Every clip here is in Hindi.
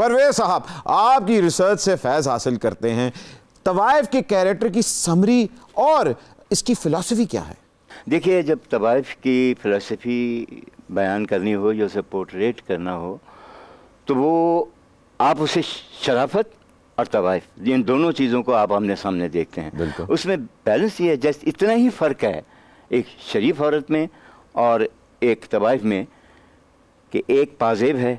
परवेज साहब आपकी रिसर्च से फैज़ हासिल करते हैं तवायफ़ के कैरेक्टर की समरी और इसकी फ़िलासफ़ी क्या है देखिए जब तवायफ की फ़िलासफ़ी बयान करनी हो या उसे पोर्ट्रेट करना हो तो वो आप उसे शराफत और तवाइफ इन दोनों चीज़ों को आप हमने सामने देखते हैं उसमें बैलेंस ये है जस्ट इतना ही फ़र्क है एक शरीफ औरत में और एक तवाइफ में कि एक पाजेब है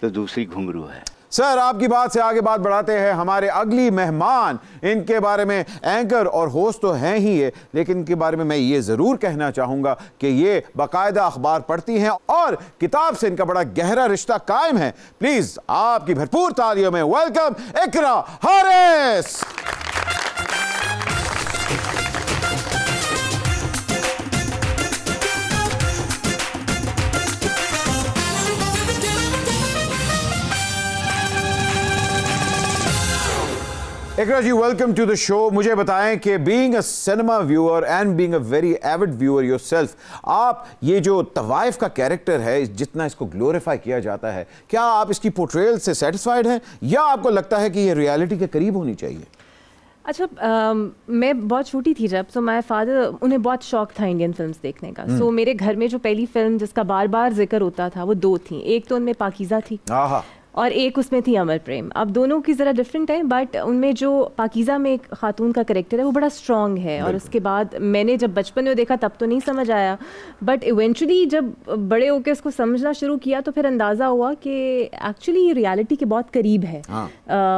तो दूसरी घुंघरू है सर आपकी बात से आगे बात बढ़ाते हैं हमारे अगली मेहमान इनके बारे में एंकर और होस्ट तो हैं ही ये लेकिन इनके बारे में मैं ये ज़रूर कहना चाहूँगा कि ये बाकायदा अखबार पढ़ती हैं और किताब से इनका बड़ा गहरा रिश्ता कायम है प्लीज़ आपकी भरपूर तालियों में welcome Iqra Haris Iqra ji welcome to the show मुझे बताएं कि being a cinema viewer and being a very avid viewer yourself आप ये जो तवाइफ का कैरेक्टर है जितना इसको ग्लोरीफाई किया जाता है क्या आप इसकी पोर्ट्रेल से सेटिस्फाइड हैं या आपको लगता है कि ये रियलिटी के करीब होनी चाहिए अच्छा uh, मैं बहुत छोटी थी जब सो माय फादर उन्हें बहुत शौक था इंडियन फिल्म्स देखने का सो हम्म। hmm. so, मेरे घर में जो पहली फिल्म जिसका बार बार जिक्र होता था वो दो थी एक तो उनमें पाकिज़ा थी और एक उसमें थी अमर प्रेम अब दोनों की ज़रा डिफरेंट है बट उनमें जो पाकिज़ा में एक खातून का करेक्टर है वो बड़ा स्ट्रॉन्ग है और उसके बाद मैंने जब बचपन में देखा तब तो नहीं समझ आया बट इवेंचुअली जब बड़े होकर उसको समझना शुरू किया तो फिर अंदाज़ा हुआ कि एक्चुअली ये रियलिटी के बहुत करीब है हाँ।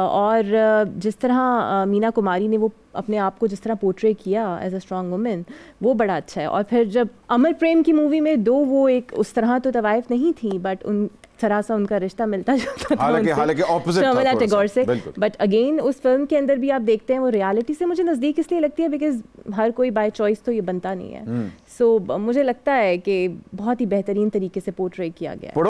और जिस तरह मीना कुमारी ने वो अपने आप को जिस तरह पोर्ट्रे किया एज अ स्ट्रांग वुमेन वो बड़ा अच्छा है और फिर जब अमर प्रेम की मूवी में दो वो एक उस तरह तो तवायफ नहीं थी बट उन सरासा सा उनका रिश्ता मिलता जुलता था से बट अगेन उस फिल्म के अंदर भी आप देखते हैं वो रियलिटी से मुझे नज़दीक इसलिए लगती है बिकॉज हर कोई बाय चॉइस तो ये बनता नहीं है सो हम्म। मुझे लगता है कि बहुत ही बेहतरीन तरीके से पोर्ट्रे किया गया